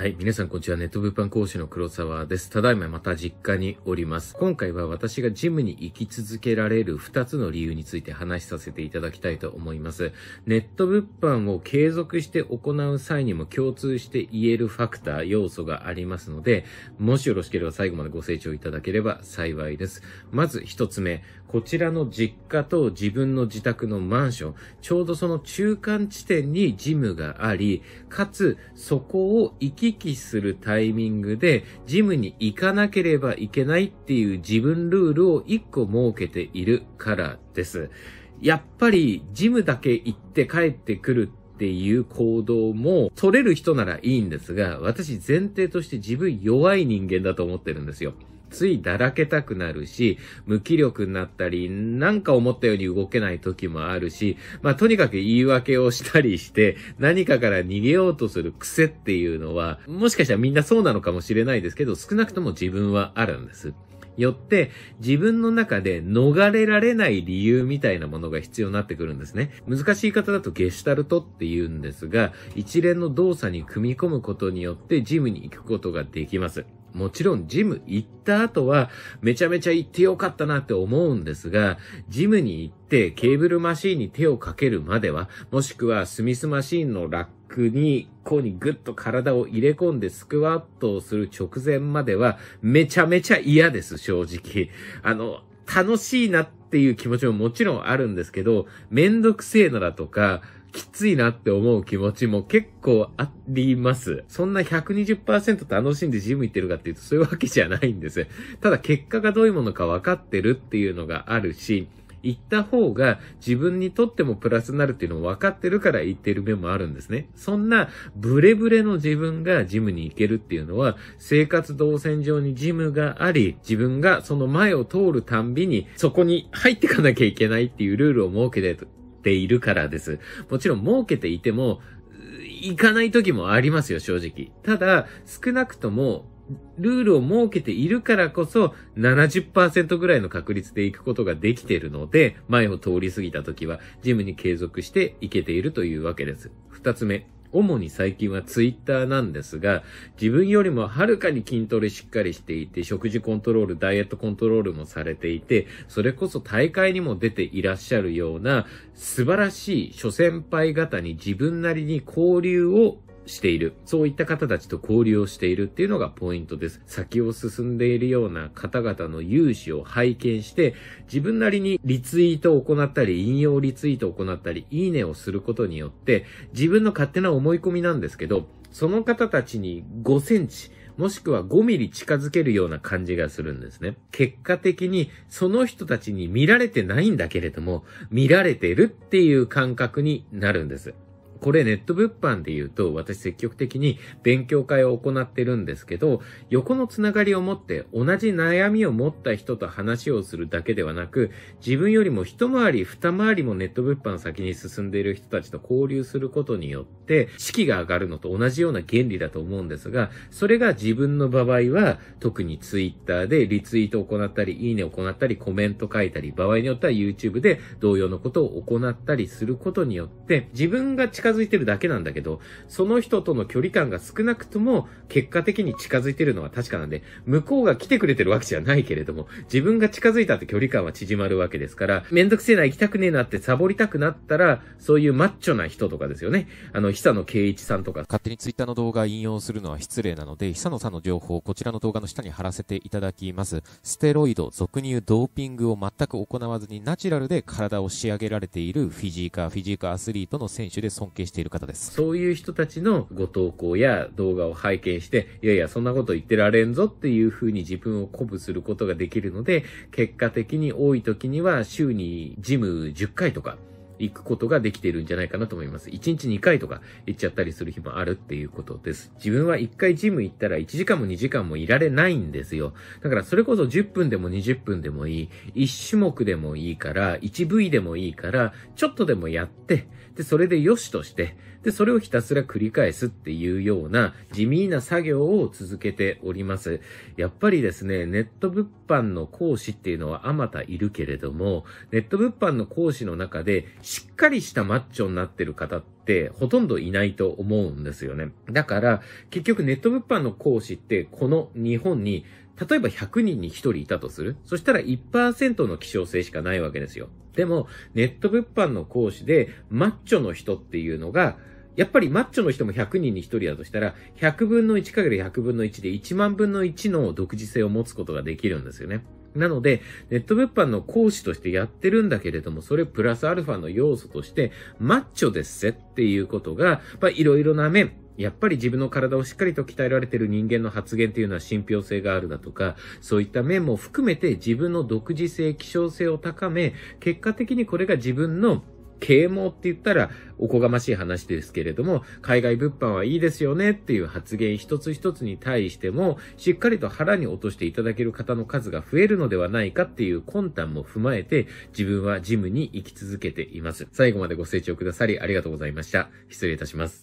はい。皆さん、こんにちは。ネット物販講師の黒沢です。ただいままた実家におります。今回は私がジムに行き続けられる2つの理由について話しさせていただきたいと思います。ネット物販を継続して行う際にも共通して言えるファクター、要素がありますので、もしよろしければ最後までご清聴いただければ幸いです。まず1つ目。こちらの実家と自分の自宅のマンション、ちょうどその中間地点にジムがあり、かつそこを行き来するタイミングでジムに行かなければいけないっていう自分ルールを1個設けているからです。やっぱりジムだけ行って帰ってくるっていう行動も取れる人ならいいんですが、私前提として自分弱い人間だと思ってるんですよ。ついだらけたくなるし、無気力になったり、なんか思ったように動けない時もあるし、まあとにかく言い訳をしたりして、何かから逃げようとする癖っていうのは、もしかしたらみんなそうなのかもしれないですけど、少なくとも自分はあるんです。よって自分の中で逃れられない理由みたいなものが必要になってくるんですね。難しい方だとゲシュタルトって言うんですが、一連の動作に組み込むことによってジムに行くことができます。もちろんジム行った後はめちゃめちゃ行ってよかったなって思うんですが、ジムに行ってケーブルマシーンに手をかけるまでは、もしくはスミスマシーンのラックに、こうにぐっと体を入れ込んでスクワットをする直前まではめちゃめちゃ嫌です、正直。あの、楽しいなっていう気持ちももちろんあるんですけど、めんどくせえのだとか、きついなって思う気持ちも結構あります。そんな120%楽しんでジム行ってるかっていうとそういうわけじゃないんです。ただ結果がどういうものか分かってるっていうのがあるし、行った方が自分にとってもプラスになるっていうのを分かってるから行ってる面もあるんですね。そんなブレブレの自分がジムに行けるっていうのは生活動線上にジムがあり、自分がその前を通るたんびにそこに入ってかなきゃいけないっていうルールを設けてているからです。もちろん儲けていても、行かない時もありますよ、正直。ただ、少なくとも、ルールを設けているからこそ70%ぐらいの確率で行くことができているので、前を通り過ぎた時はジムに継続して行けているというわけです。二つ目。主に最近はツイッターなんですが、自分よりもはるかに筋トレしっかりしていて、食事コントロール、ダイエットコントロールもされていて、それこそ大会にも出ていらっしゃるような、素晴らしい諸先輩方に自分なりに交流をしている。そういった方たちと交流をしているっていうのがポイントです。先を進んでいるような方々の融資を拝見して、自分なりにリツイートを行ったり、引用リツイートを行ったり、いいねをすることによって、自分の勝手な思い込みなんですけど、その方たちに5センチ、もしくは5ミリ近づけるような感じがするんですね。結果的にその人たちに見られてないんだけれども、見られてるっていう感覚になるんです。これネット物販で言うと、私積極的に勉強会を行ってるんですけど、横のつながりを持って同じ悩みを持った人と話をするだけではなく、自分よりも一回り二回りもネット物販先に進んでいる人たちと交流することによって、士気が上がるのと同じような原理だと思うんですが、それが自分の場合は、特にツイッターでリツイートを行ったり、いいねを行ったり、コメント書いたり、場合によっては YouTube で同様のことを行ったりすることによって、自分が近近づいてるだけなんだけど、その人との距離感が少なくとも、結果的に近づいてるのは確かなんで、向こうが来てくれてるわけじゃないけれども、自分が近づいたって距離感は縮まるわけですから、めんどくせえな、行きたくねえなってサボりたくなったら、そういうマッチョな人とかですよね。あの、久野圭一さんとか。勝手にツイッターの動画引用するのは失礼なので、久野さんの情報をこちらの動画の下に貼らせていただきます。ステロイド、俗に言うドーピングを全く行わずにナチュラルで体を仕上げられているフィジーカー、フィジーカーアスリートの選手で尊敬係している方です。そういう人たちのご投稿や動画を拝見して、いやいや、そんなこと言ってられんぞっていう風に自分を鼓舞することができるので、結果的に多い時には週にジム10回とか、行くことができているんじゃないかなと思います。1日2回とか行っちゃったりする日もあるっていうことです。自分は1回ジム行ったら1時間も2時間もいられないんですよ。だからそれこそ10分でも20分でもいい、1種目でもいいから、1部位でもいいから、ちょっとでもやって、で、それで良しとして、で、それをひたすら繰り返すっていうような地味な作業を続けております。やっぱりですね、ネット物販の講師っていうのはあまたいるけれども、ネット物販の講師の中でしっかりしたマッチョになってる方って、ほとんどいないと思うんですよね。だから、結局ネット物販の講師って、この日本に、例えば100人に1人いたとするそしたら1%の希少性しかないわけですよ。でも、ネット物販の講師で、マッチョの人っていうのが、やっぱりマッチョの人も100人に1人だとしたら、100分の1る1 0 0分の1で1万分の1の独自性を持つことができるんですよね。なので、ネット物販の講師としてやってるんだけれども、それプラスアルファの要素として、マッチョですぜっていうことが、まあ、いろいろな面、やっぱり自分の体をしっかりと鍛えられてる人間の発言っていうのは信憑性があるだとか、そういった面も含めて自分の独自性、希少性を高め、結果的にこれが自分の啓蒙って言ったらおこがましい話ですけれども、海外物販はいいですよねっていう発言一つ一つに対しても、しっかりと腹に落としていただける方の数が増えるのではないかっていう魂胆も踏まえて、自分はジムに行き続けています。最後までご清聴くださりありがとうございました。失礼いたします。